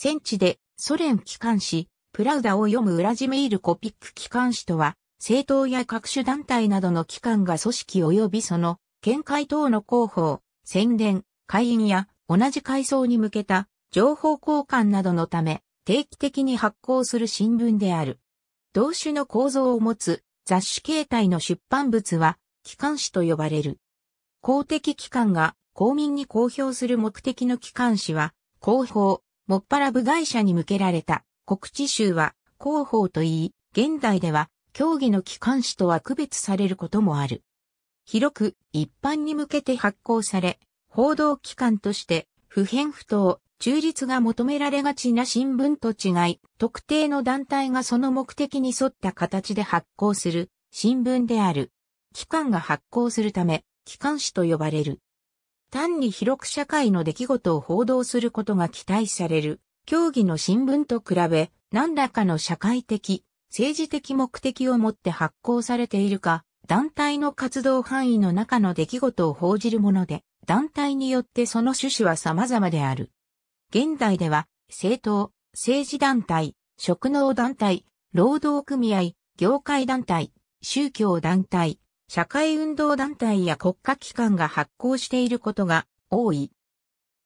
戦地でソ連機関紙、プラウダを読むウラジメール・コピック機関紙とは、政党や各種団体などの機関が組織及びその、見解等の広報、宣伝、会員や同じ階層に向けた情報交換などのため、定期的に発行する新聞である。同種の構造を持つ雑誌形態の出版物は、機関誌と呼ばれる。公的機関が公民に公表する目的の機関誌は、広報、もっぱら部外者に向けられた告知集は広報といい、現代では競技の機関誌とは区別されることもある。広く一般に向けて発行され、報道機関として不偏不当、中立が求められがちな新聞と違い、特定の団体がその目的に沿った形で発行する新聞である。機関が発行するため、機関誌と呼ばれる。単に広く社会の出来事を報道することが期待される、競技の新聞と比べ、何らかの社会的、政治的目的を持って発行されているか、団体の活動範囲の中の出来事を報じるもので、団体によってその趣旨は様々である。現代では、政党、政治団体、職能団体、労働組合、業界団体、宗教団体、社会運動団体や国家機関が発行していることが多い。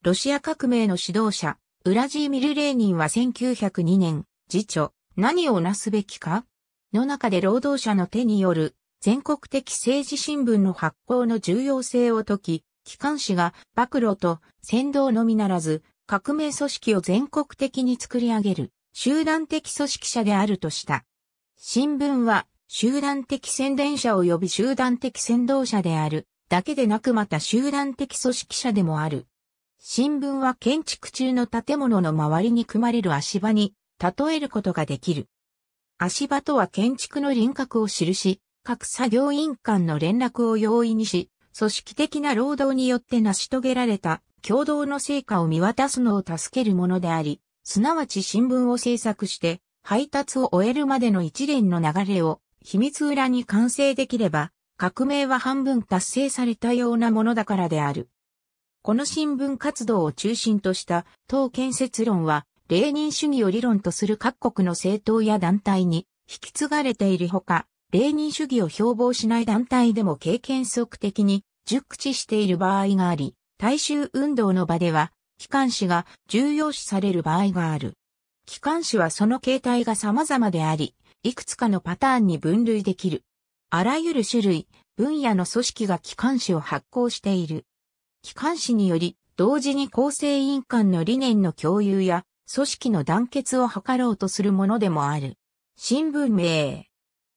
ロシア革命の指導者、ウラジーミル・レーニンは1902年、次著、何をなすべきかの中で労働者の手による全国的政治新聞の発行の重要性を説き、機関紙が暴露と先導のみならず、革命組織を全国的に作り上げる集団的組織者であるとした。新聞は集団的宣伝者及び集団的先導者である、だけでなくまた集団的組織者でもある。新聞は建築中の建物の周りに組まれる足場に例えることができる。足場とは建築の輪郭を記し、各作業員間の連絡を容易にし、組織的な労働によって成し遂げられた共同の成果を見渡すのを助けるものであり、すなわち新聞を制作して配達を終えるまでの一連の流れを秘密裏に完成できれば、革命は半分達成されたようなものだからである。この新聞活動を中心とした党建設論は、レーニン主義を理論とする各国の政党や団体に引き継がれているほか、レーニン主義を標榜しない団体でも経験則的に熟知している場合があり、大衆運動の場では、機関誌が重要視される場合がある。機関誌はその形態が様々であり、いくつかのパターンに分類できる。あらゆる種類、分野の組織が機関誌を発行している。機関誌により、同時に構成委員間の理念の共有や、組織の団結を図ろうとするものでもある。新聞名。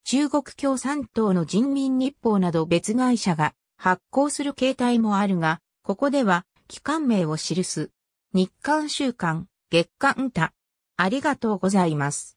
中国共産党の人民日報など別会社が発行する形態もあるが、ここでは機関名を記す。日刊週刊、月刊歌。ありがとうございます。